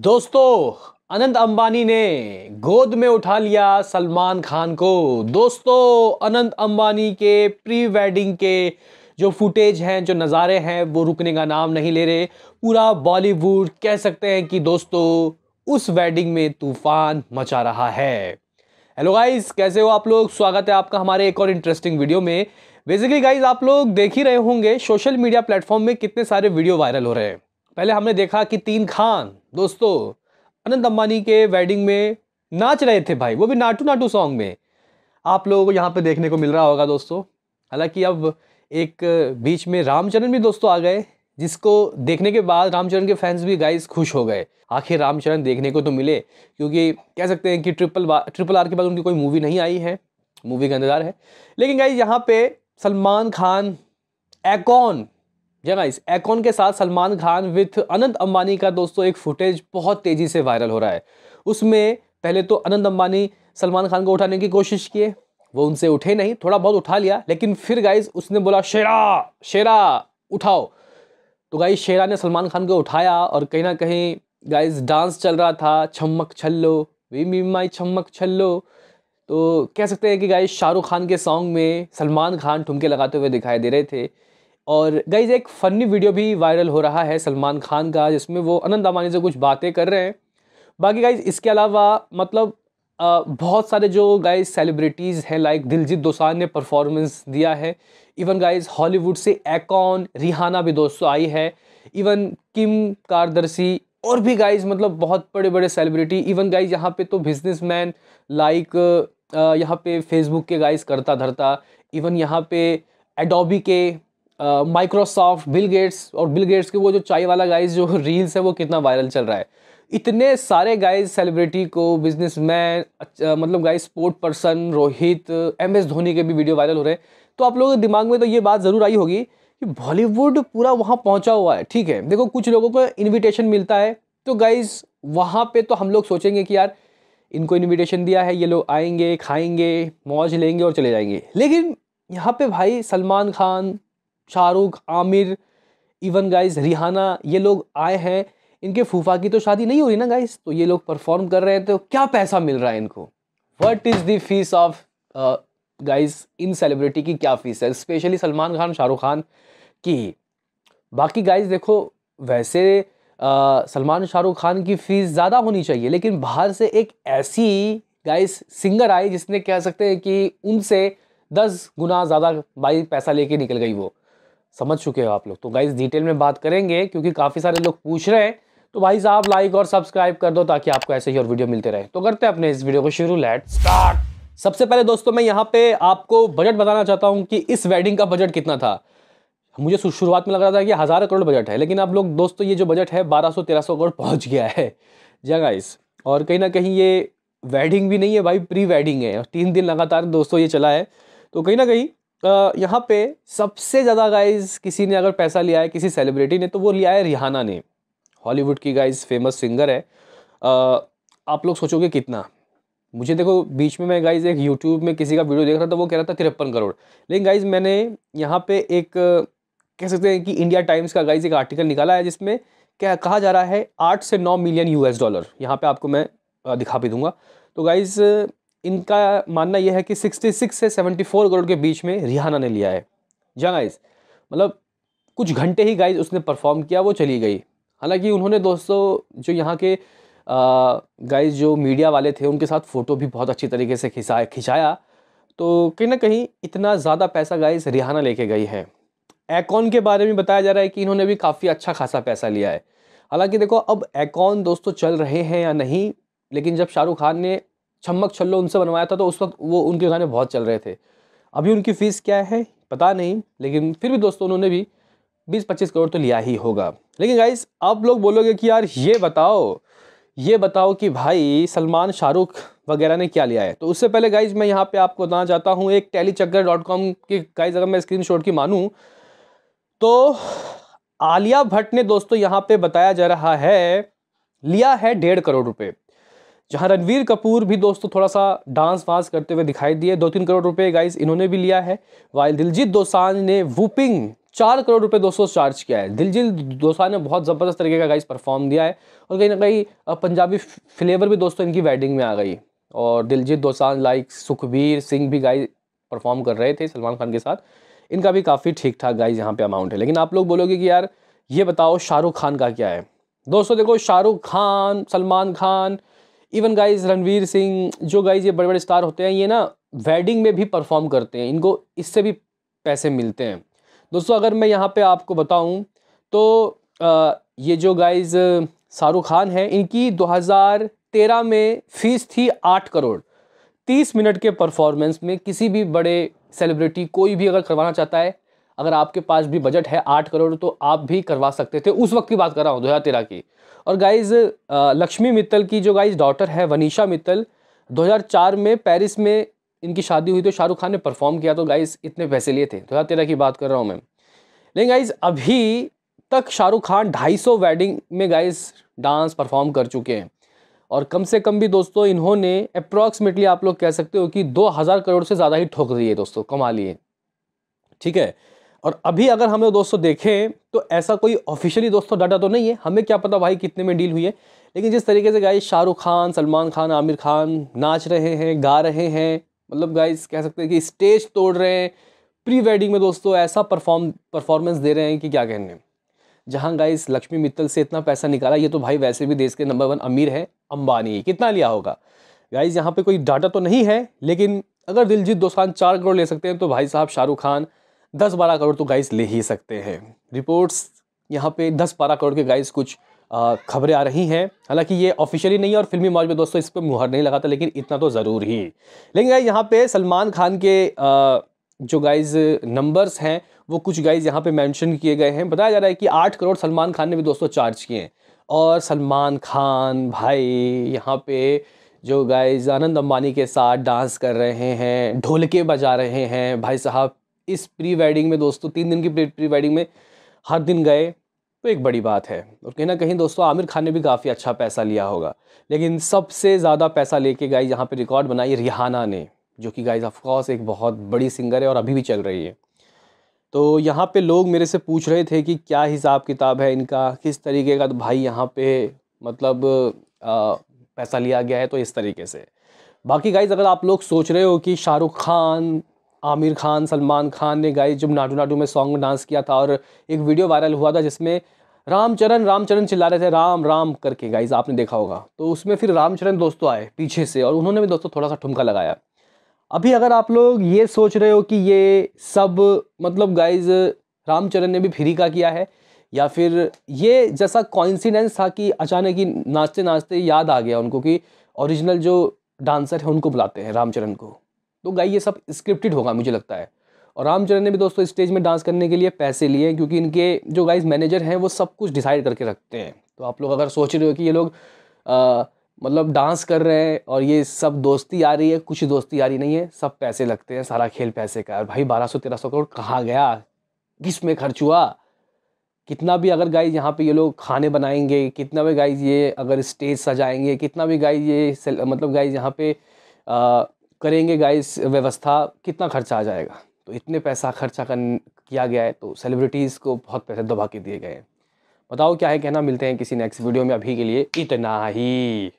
दोस्तों अनंत अंबानी ने गोद में उठा लिया सलमान खान को दोस्तों अनंत अंबानी के प्री वेडिंग के जो फुटेज हैं जो नज़ारे हैं वो रुकने का नाम नहीं ले रहे पूरा बॉलीवुड कह सकते हैं कि दोस्तों उस वेडिंग में तूफान मचा रहा है हेलो गाइस कैसे हो आप लोग स्वागत है आपका हमारे एक और इंटरेस्टिंग वीडियो में बेसिकली गाइस आप लोग देख ही रहे होंगे सोशल मीडिया प्लेटफॉर्म में कितने सारे वीडियो वायरल हो रहे हैं पहले हमने देखा कि तीन खान दोस्तों अनंत अम्बानी के वेडिंग में नाच रहे थे भाई वो भी नाटू नाटू सॉन्ग में आप लोगों को यहाँ पे देखने को मिल रहा होगा दोस्तों हालांकि अब एक बीच में रामचरण भी दोस्तों आ गए जिसको देखने के बाद रामचरण के फैंस भी गाइस खुश हो गए आखिर रामचरण देखने को तो मिले क्योंकि कह सकते हैं कि ट्रिपल ट्रिपल आर के बाद उनकी कोई मूवी नहीं आई है मूवी का इंतज़ार है लेकिन गाइज यहाँ पे सलमान खान एकॉन जय गाइस एकॉन के साथ सलमान खान विथ अनंत अंबानी का दोस्तों एक फुटेज बहुत तेज़ी से वायरल हो रहा है उसमें पहले तो अनंत अंबानी सलमान खान को उठाने की कोशिश किए वो उनसे उठे नहीं थोड़ा बहुत उठा लिया लेकिन फिर गाइस उसने बोला शेरा शेरा उठाओ तो गाइस शेरा ने सलमान खान को उठाया और कहीं ना कहीं गाइस डांस चल रहा था छमक छल्लो वी मी माई छमक छल्लो तो कह सकते हैं कि गाइस शाहरुख खान के सॉन्ग में सलमान खान ठुमके लगाते हुए दिखाई दे रहे थे और गाइज एक फ़नी वीडियो भी वायरल हो रहा है सलमान खान का जिसमें वो अनंत अमानी से कुछ बातें कर रहे हैं बाकी गाइज इसके अलावा मतलब आ, बहुत सारे जो गाइज सेलिब्रिटीज़ हैं लाइक दिलजीत दोसान ने परफॉर्मेंस दिया है इवन गाइज हॉलीवुड से एकॉन रिहाना भी दोस्तों आई है इवन किम कारदर्शी और भी गाइज मतलब बहुत बड़े बड़े सेलिब्रिटी इवन गाइज यहाँ पे तो मैन लाइक यहाँ पे फेसबुक के गाइज करता धरता इवन यहाँ पे एडोबी के माइक्रोसॉफ्ट बिल गेट्स और बिल गेट्स के वो जो चाय वाला गाइज जो रील्स है वो कितना वायरल चल रहा है इतने सारे गाइज सेलिब्रिटी को बिजनेसमैन मैन मतलब guys sport person Rohit M S Dhoni के भी वीडियो वायरल हो रहे हैं तो आप लोगों के दिमाग में तो ये बात ज़रूर आई होगी कि बॉलीवुड पूरा वहाँ पहुँचा हुआ है ठीक है देखो कुछ लोगों को इन्विटेशन मिलता है तो गाइज वहाँ पे तो हम लोग सोचेंगे कि यार इनको इन्विटेशन दिया है ये लोग आएंगे खाएंगे मौज लेंगे और चले जाएंगे लेकिन यहाँ पे भाई Salman Khan Shahrukh Aamir even guys Rihanna ये लोग आए हैं इनके फूफा की तो शादी नहीं हो रही ना गाइज तो ये लोग परफॉर्म कर रहे हैं तो क्या पैसा मिल रहा है इनको what is the fees of guys इन सेलिब्रिटी की क्या फ़ीस है स्पेशली सलमान खान शाहरुख खान की बाकी गाइज देखो वैसे uh, सलमान शाहरुख खान की फ़ीस ज़्यादा होनी चाहिए लेकिन बाहर से एक ऐसी गाइस सिंगर आई जिसने कह सकते हैं कि उनसे दस गुना ज़्यादा भाई पैसा लेके निकल गई वो समझ चुके हो आप लोग तो गाइज डिटेल में बात करेंगे क्योंकि काफ़ी सारे लोग पूछ रहे हैं तो भाई साहब लाइक और सब्सक्राइब कर दो ताकि आपको ऐसे ही और वीडियो मिलते रहे तो करते हैं अपने इस वीडियो को शुरू लेट स्टार्ट सबसे पहले दोस्तों मैं यहाँ पे आपको बजट बताना चाहता हूँ कि इस वेडिंग का बजट कितना था मुझे शुरुआत में लग रहा था कि हज़ार करोड़ बजट है लेकिन आप लोग दोस्तों ये जो बजट है बारह सौ तेरह सौ करोड़ पहुँच गया है जगह इस और कहीं ना कहीं ये वेडिंग भी नहीं है भाई प्री वेडिंग है और तीन दिन लगातार दोस्तों ये चला है तो कहीं ना कहीं यहाँ पे सबसे ज़्यादा गाइज किसी ने अगर पैसा लिया है किसी सेलिब्रिटी ने तो वो लिया है रिहाना ने हॉलीवुड की गाइज फेमस सिंगर है आप लोग सोचोगे कितना मुझे देखो बीच में मैं गाइज एक यूट्यूब में किसी का वीडियो देख रहा था तो वो कह रहा था तिरपन करोड़ लेकिन गाइज मैंने यहाँ पे एक कह सकते हैं कि इंडिया टाइम्स का गाइज एक आर्टिकल निकाला है जिसमें क्या कहा जा रहा है आठ से नौ मिलियन यूएस डॉलर यहाँ पे आपको मैं दिखा भी दूंगा तो गाइज़ इनका मानना यह है कि 66 से 74 करोड़ के बीच में रिहाना ने लिया है जहाँ गाइज मतलब कुछ घंटे ही गाइज उसने परफॉर्म किया वो चली गई हालांकि उन्होंने दोस्तों जो यहाँ के गाइज जो मीडिया वाले थे उनके साथ फ़ोटो भी बहुत अच्छी तरीके से खिंचाया खिंचाया तो कहीं ना कहीं इतना ज़्यादा पैसा गाइज रिहाना लेके गई है एकॉन के बारे में बताया जा रहा है कि इन्होंने भी काफ़ी अच्छा खासा पैसा लिया है हालांकि देखो अब एकॉन दोस्तों चल रहे हैं या नहीं लेकिन जब शाहरुख खान ने छम्मक छल्लो उनसे बनवाया था तो उस वक्त वो उनके गाने बहुत चल रहे थे अभी उनकी फ़ीस क्या है पता नहीं लेकिन फिर भी दोस्तों उन्होंने भी बीस पच्चीस करोड़ तो लिया ही होगा लेकिन गाइस आप लोग बोलोगे कि यार ये बताओ ये बताओ कि भाई सलमान शाहरुख वगैरह ने क्या लिया है तो उससे पहले गाइज मैं यहाँ पे आपको बताना चाहता हूँ एक टेली चक्कर डॉट कॉम की गाइज अगर मैं स्क्रीन शॉट की मानूँ तो आलिया भट्ट ने दोस्तों यहाँ पे बताया जा रहा है लिया है डेढ़ करोड़ रुपए जहां रणवीर कपूर भी दोस्तों थोड़ा सा डांस वांस करते हुए दिखाई दिए दो तीन करोड़ रुपए गाइस इन्होंने भी लिया है वाइल दिलजीत दोसांझ ने वूपिंग चार करोड़ रुपए दोस्तों चार्ज किया है दिलजीत दोसांझ ने बहुत ज़बरदस्त तरीके का गाइस परफॉर्म दिया है और कहीं ना कहीं पंजाबी फ्लेवर भी दोस्तों इनकी वेडिंग में आ गई और दिलजीत दोसांझ लाइक सुखबीर सिंह भी गाइज परफॉर्म कर रहे थे सलमान खान के साथ इनका भी काफ़ी ठीक ठाक गाइज यहाँ पर अमाउंट है लेकिन आप लोग बोलोगे कि यार ये बताओ शाहरुख खान का क्या है दोस्तों देखो शाहरुख खान सलमान खान इवन गाइज रणवीर सिंह जो गाइज ये बड़े बड़े स्टार होते हैं ये ना वेडिंग में भी परफॉर्म करते हैं इनको इससे भी पैसे मिलते हैं दोस्तों अगर मैं यहाँ पे आपको बताऊँ तो आ, ये जो गाइज शाहरुख खान है इनकी 2013 में फ़ीस थी आठ करोड़ तीस मिनट के परफॉर्मेंस में किसी भी बड़े सेलिब्रिटी कोई भी अगर करवाना चाहता है अगर आपके पास भी बजट है आठ करोड़ तो आप भी करवा सकते थे उस वक्त की बात कर रहा हूँ दो हज़ार तेरह की और गाइज लक्ष्मी मित्तल की जो गाइज डॉटर है वनीषा मित्तल 2004 में पेरिस में इनकी शादी हुई तो शाहरुख खान ने परफॉर्म किया तो गाइज इतने पैसे लिए थे दो हज़ार तेरह की बात कर रहा हूँ मैं लेकिन गाइज अभी तक शाहरुख खान ढाई सौ वेडिंग में गाइज डांस परफॉर्म कर चुके हैं और कम से कम भी दोस्तों इन्होंने अप्रॉक्सीमेटली आप लोग कह सकते हो कि दो हज़ार करोड़ से ज़्यादा ही ठोक दिए दोस्तों कमा लिए ठीक है और अभी अगर हम लोग दोस्तों देखें तो ऐसा कोई ऑफिशियली दोस्तों डाटा तो नहीं है हमें क्या पता भाई कितने में डील हुई है लेकिन जिस तरीके से गाइस शाहरुख खान सलमान खान आमिर खान नाच रहे हैं गा रहे हैं मतलब गाइस कह सकते हैं कि स्टेज तोड़ रहे हैं प्री वेडिंग में दोस्तों ऐसा परफॉर्म परफॉर्मेंस दे रहे हैं कि क्या कहने जहाँ गाइस लक्ष्मी मित्तल से इतना पैसा निकाला ये तो भाई वैसे भी देश के नंबर वन अमीर है अंबानी कितना लिया होगा गाइज़ यहाँ पे कोई डाटा तो नहीं है लेकिन अगर दिलजीत दोस्तान चार करोड़ ले सकते हैं तो भाई साहब शाहरुख खान दस बारह करोड़ तो गाइस ले ही सकते हैं रिपोर्ट्स यहाँ पे दस बारह करोड़ के गाइस कुछ खबरें आ रही हैं हालांकि ये ऑफिशियली नहीं है और फिल्मी मौज में दोस्तों इस पर मुहर नहीं लगाता लेकिन इतना तो ज़रूर ही लेकिन गाइज यहाँ पे सलमान खान के आ, जो गाइज नंबर्स हैं वो कुछ गाइज यहाँ पे मेंशन किए गए हैं बताया जा रहा है कि आठ करोड़ सलमान खान ने भी दोस्तों चार्ज किए हैं और सलमान खान भाई यहाँ पे जो गाइज आनंद अम्बानी के साथ डांस कर रहे हैं ढोलके बजा रहे हैं भाई साहब इस प्री वेडिंग में दोस्तों तीन दिन की प्री वेडिंग में हर दिन गए तो एक बड़ी बात है और कहीं ना कहीं दोस्तों आमिर खान ने भी काफ़ी अच्छा पैसा लिया होगा लेकिन सबसे ज़्यादा पैसा लेके गाइज यहाँ पे रिकॉर्ड बनाई रिहाना ने जो कि गाइज ऑफकोर्स एक बहुत बड़ी सिंगर है और अभी भी चल रही है तो यहाँ पे लोग मेरे से पूछ रहे थे कि क्या हिसाब किताब है इनका किस तरीके का तो भाई यहाँ पे मतलब आ, पैसा लिया गया है तो इस तरीके से बाकी गाइज अगर आप लोग सोच रहे हो कि शाहरुख खान आमिर खान सलमान खान ने गाई जब नाडू नाडू में सॉन्ग डांस किया था और एक वीडियो वायरल हुआ था जिसमें रामचरण रामचरण चिल्ला रहे थे राम राम करके गाइज आपने देखा होगा तो उसमें फिर रामचरण दोस्तों आए पीछे से और उन्होंने भी दोस्तों थोड़ा सा ठुमका लगाया अभी अगर आप लोग ये सोच रहे हो कि ये सब मतलब गाइज रामचरण ने भी का किया है या फिर ये जैसा कॉन्सिडेंस था कि अचानक ही नाचते नाचते याद आ गया उनको कि ओरिजिनल जो डांसर है उनको बुलाते हैं रामचरण को तो गाई ये सब स्क्रिप्टेड होगा मुझे लगता है और रामचरण ने भी दोस्तों स्टेज में डांस करने के लिए पैसे लिए क्योंकि इनके जो गाइज मैनेजर हैं वो सब कुछ डिसाइड करके रखते हैं तो आप लोग अगर सोच रहे हो कि ये लोग मतलब डांस कर रहे हैं और ये सब दोस्ती आ रही है कुछ दोस्ती आ रही नहीं है सब पैसे लगते हैं सारा खेल पैसे का और भाई बारह सौ तेरह सौ करोड़ कहाँ गया किस में खर्च हुआ कितना भी अगर गाइज यहाँ पे ये लोग खाने बनाएंगे कितना भी गाइज ये अगर स्टेज सजाएंगे कितना भी गाइज ये मतलब गाइज यहाँ पे आ, करेंगे गाइस व्यवस्था कितना खर्चा आ जाएगा तो इतने पैसा खर्चा कर किया गया है तो सेलिब्रिटीज़ को बहुत पैसे दबा के दिए गए हैं बताओ क्या है कहना मिलते हैं किसी नेक्स्ट वीडियो में अभी के लिए इतना ही